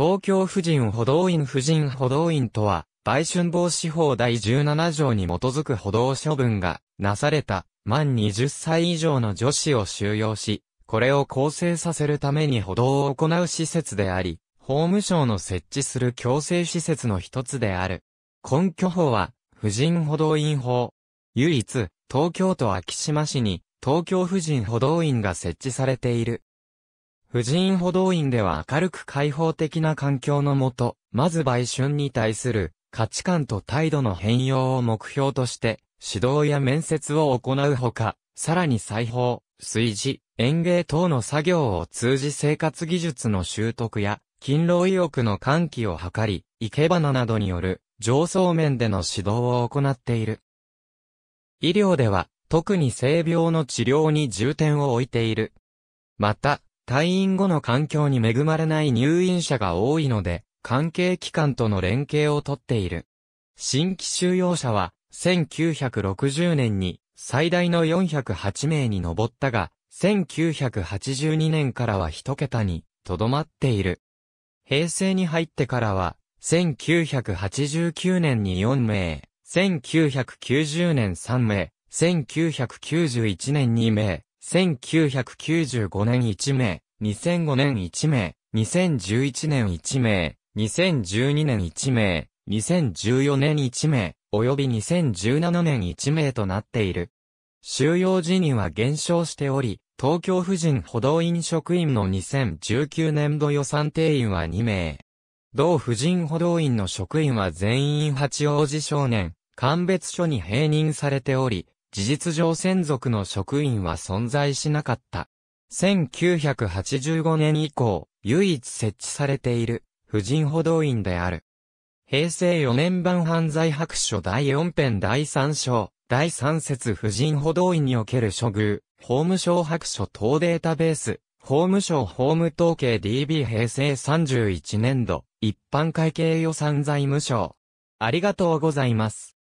東京婦人歩道院婦人歩道院とは、売春防止法第17条に基づく歩道処分がなされた満20歳以上の女子を収容し、これを構成させるために歩道を行う施設であり、法務省の設置する強制施設の一つである。根拠法は、婦人歩道院法。唯一、東京都昭島市に、東京婦人歩道院が設置されている。婦人歩道院では明るく開放的な環境のもと、まず売春に対する価値観と態度の変容を目標として、指導や面接を行うほか、さらに裁縫、炊事、園芸等の作業を通じ生活技術の習得や、勤労意欲の喚起を図り、生け花などによる上層面での指導を行っている。医療では、特に性病の治療に重点を置いている。また、退院後の環境に恵まれない入院者が多いので、関係機関との連携をとっている。新規収容者は、1960年に最大の408名に上ったが、1982年からは一桁にとどまっている。平成に入ってからは、1989年に4名、1990年3名、1991年2名、1995年1名、2005年1名、2011年1名、2012年1名、2014年1名、及び2017年1名となっている。収容時には減少しており、東京婦人歩道院職員の2019年度予算定員は2名。同婦人歩道院の職員は全員八王子少年、鑑別所に併任されており、事実上専属の職員は存在しなかった。1985年以降、唯一設置されている、婦人歩道院である。平成4年版犯罪白書第4編第3章、第3節婦人歩道院における処遇、法務省白書等データベース、法務省法務統計 DB 平成31年度、一般会計予算財務省。ありがとうございます。